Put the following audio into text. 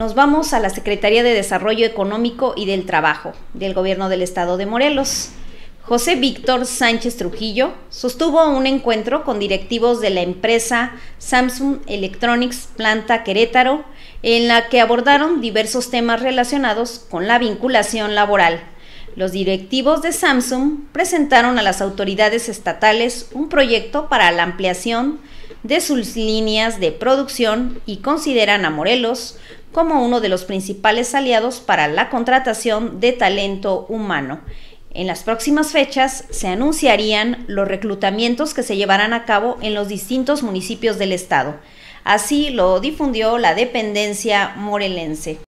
Nos vamos a la Secretaría de Desarrollo Económico y del Trabajo del Gobierno del Estado de Morelos. José Víctor Sánchez Trujillo sostuvo un encuentro con directivos de la empresa Samsung Electronics Planta Querétaro, en la que abordaron diversos temas relacionados con la vinculación laboral. Los directivos de Samsung presentaron a las autoridades estatales un proyecto para la ampliación de sus líneas de producción y consideran a Morelos como uno de los principales aliados para la contratación de talento humano. En las próximas fechas se anunciarían los reclutamientos que se llevarán a cabo en los distintos municipios del estado. Así lo difundió la dependencia morelense.